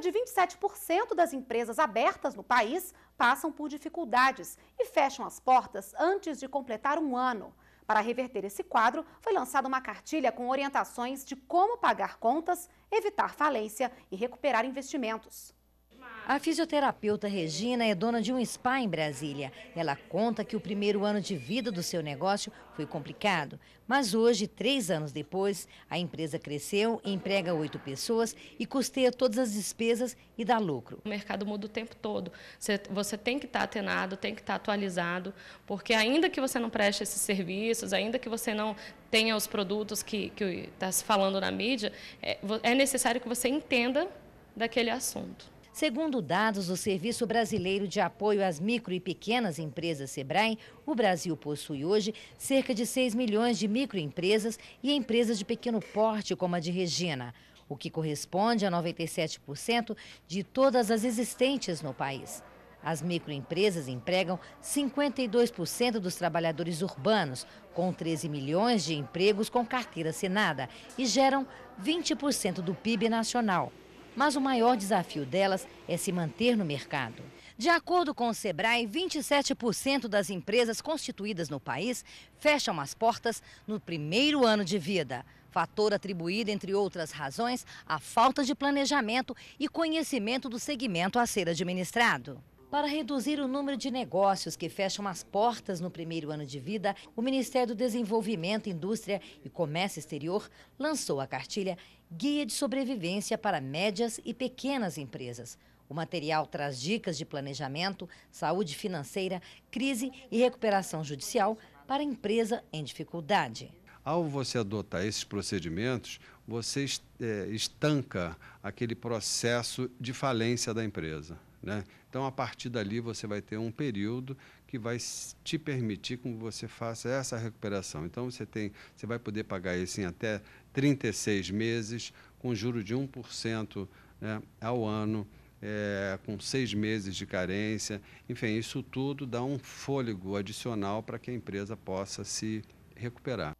de 27% das empresas abertas no país passam por dificuldades e fecham as portas antes de completar um ano. Para reverter esse quadro, foi lançada uma cartilha com orientações de como pagar contas, evitar falência e recuperar investimentos. A fisioterapeuta Regina é dona de um spa em Brasília. Ela conta que o primeiro ano de vida do seu negócio foi complicado, mas hoje, três anos depois, a empresa cresceu, emprega oito pessoas e custeia todas as despesas e dá lucro. O mercado muda o tempo todo. Você, tem que estar tá atenado, tem que estar tá atualizado, porque ainda que você não preste esses serviços, ainda que você não tenha os produtos que está se falando na mídia, é, é necessário que você entenda daquele assunto. Segundo dados do Serviço Brasileiro de Apoio às Micro e Pequenas Empresas, SEBRAE, o Brasil possui hoje cerca de 6 milhões de microempresas e empresas de pequeno porte, como a de Regina, o que corresponde a 97% de todas as existentes no país. As microempresas empregam 52% dos trabalhadores urbanos, com 13 milhões de empregos com carteira assinada, e geram 20% do PIB nacional mas o maior desafio delas é se manter no mercado. De acordo com o Sebrae, 27% das empresas constituídas no país fecham as portas no primeiro ano de vida. Fator atribuído, entre outras razões, à falta de planejamento e conhecimento do segmento a ser administrado. Para reduzir o número de negócios que fecham as portas no primeiro ano de vida, o Ministério do Desenvolvimento, Indústria e Comércio Exterior lançou a cartilha Guia de Sobrevivência para Médias e Pequenas Empresas. O material traz dicas de planejamento, saúde financeira, crise e recuperação judicial para a empresa em dificuldade. Ao você adotar esses procedimentos, você eh, estanca aquele processo de falência da empresa. Né? Então, a partir dali, você vai ter um período que vai te permitir que você faça essa recuperação. Então, você, tem, você vai poder pagar isso em até 36 meses, com juro de 1% né, ao ano, é, com seis meses de carência. Enfim, isso tudo dá um fôlego adicional para que a empresa possa se recuperar.